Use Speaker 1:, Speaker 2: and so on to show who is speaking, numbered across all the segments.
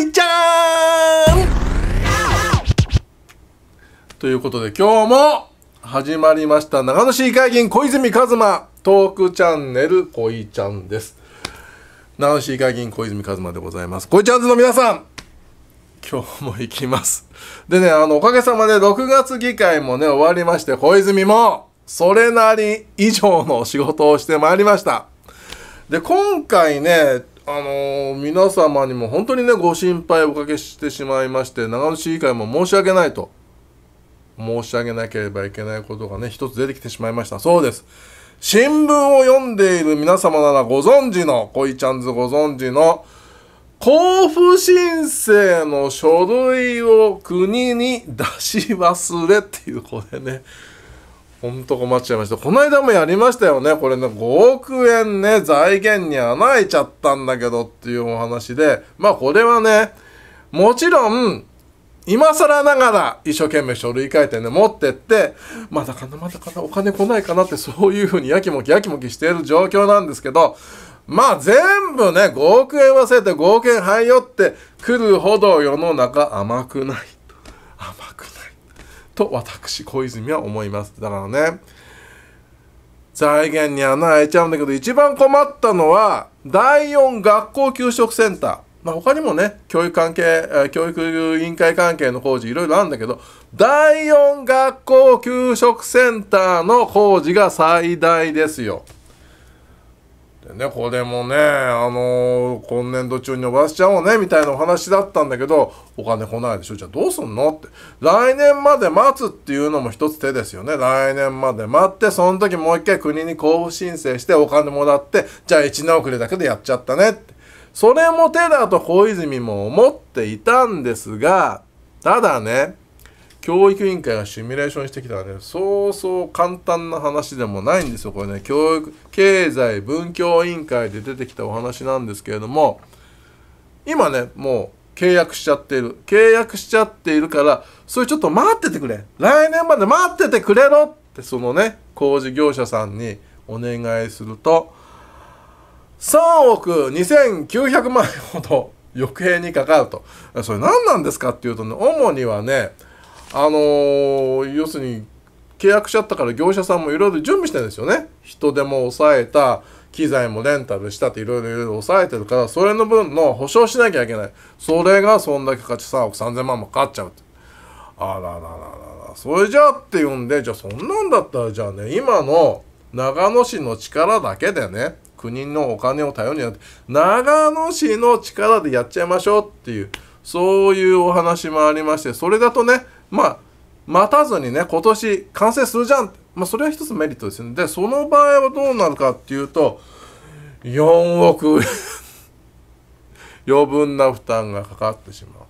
Speaker 1: いじゃーんということで今日も始まりました長野市議会議員小泉一馬トークチャンネル小いちゃんです長野市議会議員小泉一馬でございます小いちゃんズの皆さん今日も行きますでねあのおかげさまで6月議会もね終わりまして小泉もそれなり以上の仕事をしてまいりましたで今回ねあのー、皆様にも本当にね、ご心配おかけしてしまいまして、長野市議会も申し訳ないと、申し上げなければいけないことがね、一つ出てきてしまいました。そうです。新聞を読んでいる皆様ならご存知の、こいちゃんずご存知の、交付申請の書類を国に出し忘れっていう、これね。ほんと困っちゃいました。この間もやりましたよね。これね、5億円ね、財源に穴開いちゃったんだけどっていうお話で、まあこれはね、もちろん、今更ながら一生懸命書類書いてね、持ってって、まだかな、まだかな、お金来ないかなってそういうふうにやきもきやきもきしている状況なんですけど、まあ全部ね、5億円忘れて5億円入よってくるほど世の中甘くない。甘くと私小泉は思いますだからね財源に穴開いちゃうんだけど一番困ったのは第4学校給食センターまあ、他にもね、教育関係、教育委員会関係の工事いろいろあるんだけど、第4学校給食センターの工事が最大ですよ。でね、これもね、あのー、今年度中に伸ばしちゃおうね、みたいなお話だったんだけど、お金来ないでしょじゃあどうすんのって。来年まで待つっていうのも一つ手ですよね。来年まで待って、その時もう一回国に交付申請してお金もらって、じゃあ1年遅れだけでやっちゃったねって。それも手だと小泉も思っていたんですが、ただね、教育委員会がシミュレーションしてきたらねそうそう簡単な話でもないんですよこれね教育経済文教委員会で出てきたお話なんですけれども今ねもう契約しちゃっている契約しちゃっているからそれちょっと待っててくれ来年まで待っててくれろってそのね工事業者さんにお願いすると3億2900万円ほど抑兵にかかるとそれ何なんですかっていうとね主にはねあのー、要するに契約しちゃったから業者さんもいろいろ準備してるんですよね。人手も抑えた、機材もレンタルしたっていろいろ抑えてるから、それの分の保証しなきゃいけない。それがそんだけ価値3億3000万もかかっちゃうあららららら、それじゃあって言うんで、じゃあそんなんだったらじゃあね、今の長野市の力だけでね、国のお金を頼りにやって、長野市の力でやっちゃいましょうっていう、そういうお話もありまして、それだとね、まあ待たずにね今年完成するじゃん、まあ、それは一つメリットですよねでその場合はどうなるかっていうと4億余分な負担がかかってしま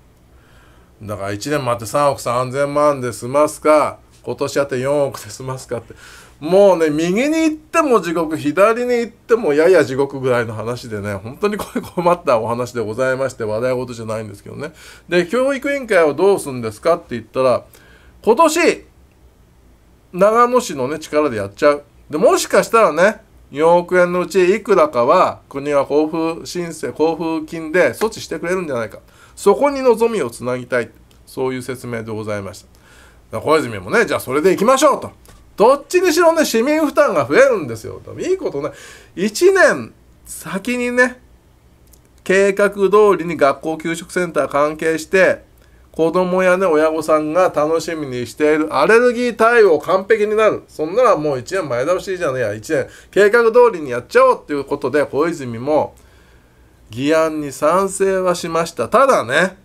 Speaker 1: うだから1年待って3億3000万で済ますか今年あと4億で済ますかってもうね右に行っても地獄左に行ってもやや地獄ぐらいの話でね本当にこれ困ったお話でございまして話題事じゃないんですけどねで教育委員会をどうするんですかって言ったら今年長野市のね力でやっちゃうでもしかしたらね4億円のうちいくらかは国は交付申請交付金で措置してくれるんじゃないかそこに望みをつなぎたいそういう説明でございました小泉もねじゃあそれでいきましょうとどっちにしろね市民負担が増えるんですよいいことね1年先にね計画通りに学校給食センター関係して子供やね親御さんが楽しみにしているアレルギー対応完璧になるそんならもう1年前倒しじゃねえや1年計画通りにやっちゃおうっていうことで小泉も議案に賛成はしましたただね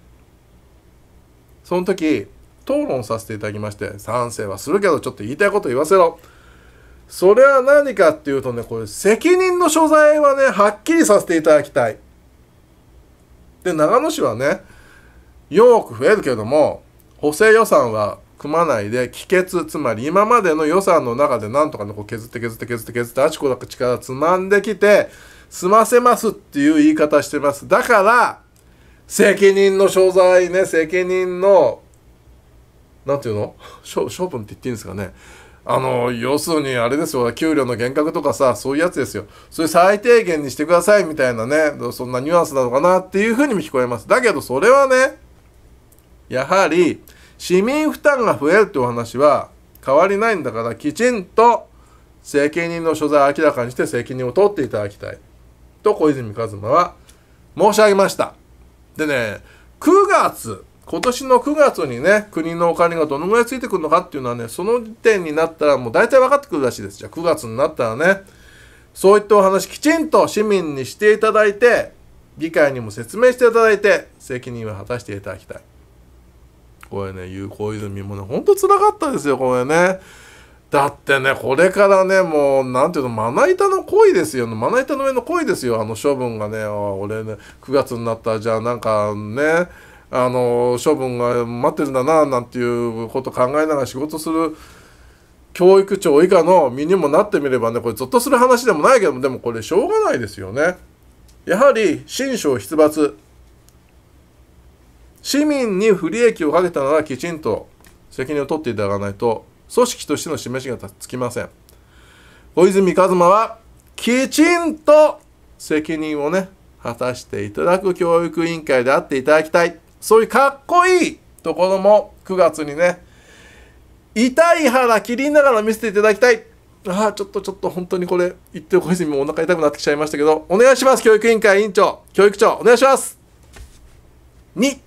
Speaker 1: その時討論させていただきまして賛成はするけどちょっと言いたいこと言わせろそれは何かっていうとねこれ責任の所在はねはっきりさせていただきたいで長野市はね4億増えるけども補正予算は組まないで帰結つまり今までの予算の中でなんとかねこう削って削って削って削ってあちこだか力つまんできて済ませますっていう言い方してますだから責任の所在ね責任の何て言うの 処分って言っていいんですかねあの要するにあれですよ給料の減額とかさそういうやつですよそれ最低限にしてくださいみたいなねそんなニュアンスなのかなっていうふうにも聞こえますだけどそれはねやはり市民負担が増えるというお話は変わりないんだからきちんと責任の所在を明らかにして責任を取っていただきたいと小泉一馬は申し上げましたでね9月今年の9月にね、国のお金がどのぐらいついてくるのかっていうのはね、その時点になったらもう大体分かってくるらしいです。じゃあ9月になったらね、そういったお話きちんと市民にしていただいて、議会にも説明していただいて、責任は果たしていただきたい。これね、有効泉もね、ほんとつらかったですよ、これね。だってね、これからね、もう、なんていうの、まな板の恋ですよ、まな板の上の恋ですよ、あの処分がね、俺ね、9月になったら、じゃあなんかね、あの処分が待ってるんだななんていうこと考えながら仕事する教育長以下の身にもなってみればねこれゾッとする話でもないけどもでもこれしょうがないですよね。やはり新商出罰市民に不利益をかけたならきちんと責任を取っていただかないと組織としての示しがつきません小泉一馬はきちんと責任をね果たしていただく教育委員会であっていただきたいそういうかっこいいところも9月にね、痛い腹切りながら見せていただきたい。ああ、ちょっとちょっと本当にこれ、言っていにもお腹痛くなってきちゃいましたけど、お願いします、教育委員会委員長、教育長、お願いします。2